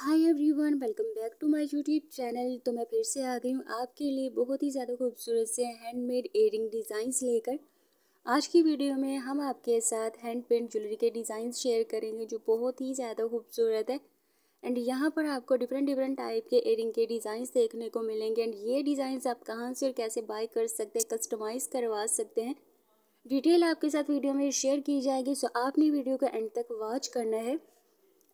hi everyone welcome back to my YouTube channel तो मैं फिर से आ गई हूँ आपके लिए बहुत ही ज़्यादा खूबसूरत से हैंडमेड एयरिंग डिज़ाइंस लेकर आज की वीडियो में हम आपके साथ हैंड पेंट ज्वेलरी के डिज़ाइंस शेयर करेंगे जो बहुत ही ज़्यादा खूबसूरत है एंड यहाँ पर आपको डिफरेंट डिफरेंट टाइप के एयरिंग के डिज़ाइंस देखने को मिलेंगे एंड ये डिज़ाइंस आप कहाँ से और कैसे बाय कर सकते हैं कस्टमाइज़ करवा सकते हैं डिटेल आपके साथ वीडियो में शेयर की जाएगी सो आपने वीडियो को एंड तक वॉच करना है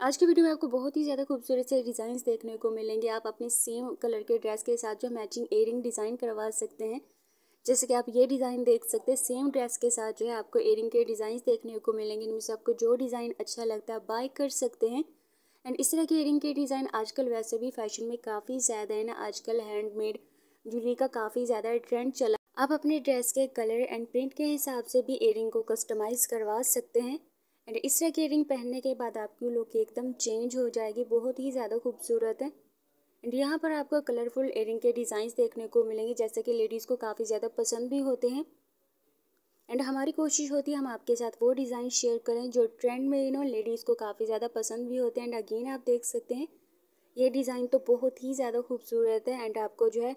आज की वीडियो में आपको बहुत ही ज़्यादा खूबसूरत से डिज़ाइन देखने को मिलेंगे आप अपने सेम कलर के ड्रेस के साथ जो मैचिंग एयरिंग डिज़ाइन करवा सकते हैं जैसे कि आप ये डिज़ाइन देख सकते हैं सेम ड्रेस के साथ जो है आपको एयरिंग के डिज़ाइन देखने को मिलेंगे इनमें से आपको जो डिज़ाइन अच्छा लगता है बाय कर सकते हैं एंड इस तरह के एयरिंग के डिज़ाइन आजकल वैसे भी फैशन में काफ़ी ज़्यादा है ना आजकल हैंडमेड ज्वेलरी का काफ़ी ज़्यादा ट्रेंड चला आप अपने ड्रेस के कलर एंड प्रिंट के हिसाब से भी एयरिंग को कस्टमाइज़ करवा सकते हैं एंड इस तरह की रिंग पहनने के बाद आपकी लुक एकदम चेंज हो जाएगी बहुत ही ज़्यादा खूबसूरत है एंड यहाँ पर आपको कलरफुल एयरिंग के डिज़ाइंस देखने को मिलेंगे जैसे कि लेडीज़ को काफ़ी ज़्यादा पसंद भी होते हैं एंड हमारी कोशिश होती है हम आपके साथ वो डिज़ाइन शेयर करें जो ट्रेंड में यू नो लेडीज़ को काफ़ी ज़्यादा पसंद भी होते हैं एंड अगेन आप देख सकते हैं ये डिज़ाइन तो बहुत ही ज़्यादा खूबसूरत है एंड आपको जो है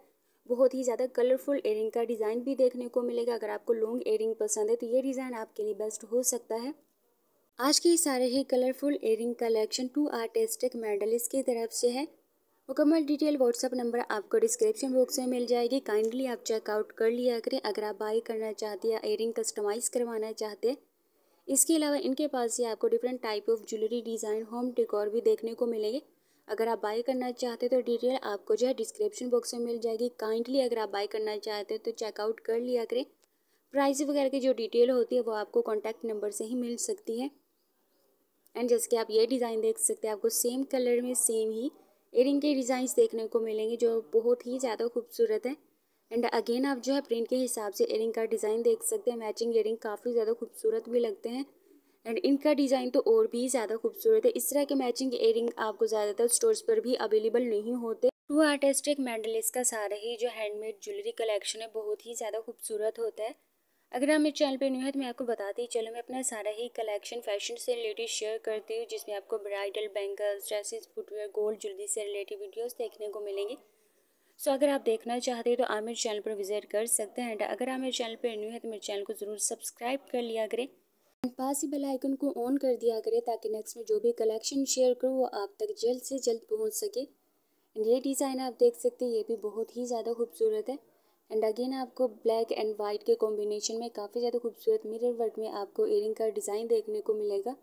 बहुत ही ज़्यादा कलरफुल एयरिंग का डिज़ाइन भी देखने को मिलेगा अगर आपको लॉन्ग एयरिंग पसंद है तो ये डिज़ाइन आपके लिए बेस्ट हो सकता है आज के सारे ही colourful earring collection to artistic medalist की तरफ से है मुकम्मल डिटेल व्हाट्सअप नंबर आपको डिस्क्रिप्शन बॉक्स में मिल जाएगी काइंडली आप चेकआउट कर लिया करें अगर आप बाई करना चाहते हैं या एयरिंग कस्टमाइज़ करवाना चाहते हैं इसके अलावा इनके पास से आपको different type of jewellery design home decor भी देखने को मिलेंगे अगर आप बाई करना चाहते तो डिटेल आपको जो है डिस्क्रिप्शन बॉक्स में मिल जाएगी काइंडली अगर आप बाई करना चाहते तो चेकआउट कर लिया करें प्राइस वगैरह की जो डिटेल होती है वो आपको कॉन्टैक्ट नंबर से ही मिल सकती है एंड जैसे कि आप ये डिज़ाइन देख सकते हैं आपको सेम कलर में सेम ही एयरिंग के डिज़ाइंस देखने को मिलेंगे जो बहुत ही ज़्यादा खूबसूरत है एंड अगेन आप जो है प्रिंट के हिसाब से एयरिंग का डिज़ाइन देख सकते हैं मैचिंग एयरिंग काफ़ी ज़्यादा खूबसूरत भी लगते हैं एंड इनका डिज़ाइन तो और भी ज़्यादा खूबसूरत है इस तरह के मैचिंग एयरिंग आपको ज़्यादातर स्टोर्स पर भी अवेलेबल नहीं होते टू आर्टिस्टिक मैंडलिस का सारा ही जो हैंडमेड ज्वेलरी कलेक्शन है बहुत ही ज़्यादा खूबसूरत होता है अगर आप मेरे चैनल पे न्यू है तो मैं आपको बताती हूँ चलो मैं अपना सारा ही कलेक्शन फैशन से रिलेटेड शेयर करती हूँ जिसमें आपको bridal bangles dresses footwear gold jewellery से रिलेटेड वीडियोस देखने को मिलेंगे सो अगर आप देखना चाहते हैं तो आप मेरे चैनल पर विजिट कर सकते हैं एंड अगर आप मेरे चैनल पर न्यू है तो मेरे चैनल को ज़रूर सब्सक्राइब कर लिया करें पास ही बेलाइकन को ऑन कर दिया करें ताकि नेक्स्ट में जो भी कलेक्शन शेयर करूँ वो आप तक जल्द से जल्द पहुँच सके एंड ये डिज़ाइन आप देख सकते हैं ये भी बहुत ही ज़्यादा खूबसूरत है एंड अगेन आपको ब्लैक एंड वाइट के कॉम्बिनेशन में काफ़ी ज़्यादा खूबसूरत मिरर वर्क में आपको इयरिंग का डिज़ाइन देखने को मिलेगा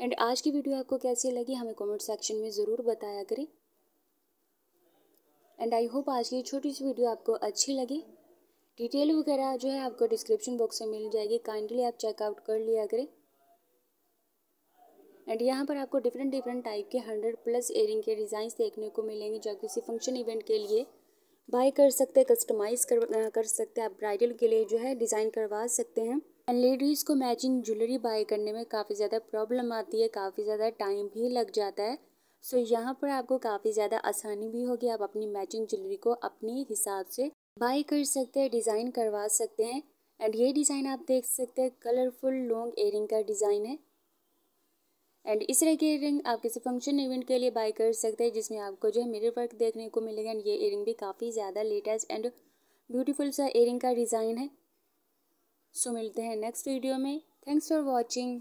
एंड आज की वीडियो आपको कैसी लगी हमें कमेंट सेक्शन में ज़रूर बताया करें एंड आई होप आज की छोटी सी वीडियो आपको अच्छी लगी डिटेल वगैरह जो है आपको डिस्क्रिप्शन बॉक्स में मिल जाएगी काइंडली आप चेकआउट कर लिया करें एंड यहाँ पर आपको डिफरेंट डिफरेंट टाइप के हंड्रेड प्लस एयरिंग के डिज़ाइंस देखने को मिलेंगे जो किसी फंक्शन इवेंट के लिए बाई कर सकते हैं कस्टमाइज़ कर कर सकते हैं आप ब्राइडल के लिए जो है डिज़ाइन करवा सकते हैं एंड लेडीज़ को मैचिंग ज्वेलरी बाई करने में काफ़ी ज़्यादा प्रॉब्लम आती है काफ़ी ज़्यादा टाइम भी लग जाता है सो so, यहाँ पर आपको काफ़ी ज़्यादा आसानी भी होगी आप अपनी मैचिंग ज्वेलरी को अपने हिसाब से बाई कर सकते हैं डिज़ाइन करवा सकते हैं एंड ये डिज़ाइन आप देख सकते हैं कलरफुल लॉन्ग एयरिंग का डिज़ाइन है एंड इस तरह की इयरिंग आप किसी फंक्शन इवेंट के लिए बाई कर सकते हैं जिसमें आपको जो है मिरर वर्क देखने को मिलेगा एंड ये इयरिंग भी काफ़ी ज़्यादा लेटेस्ट एंड ब्यूटीफुल सा इयरिंग का डिज़ाइन है सो मिलते हैं नेक्स्ट वीडियो में थैंक्स फॉर वॉचिंग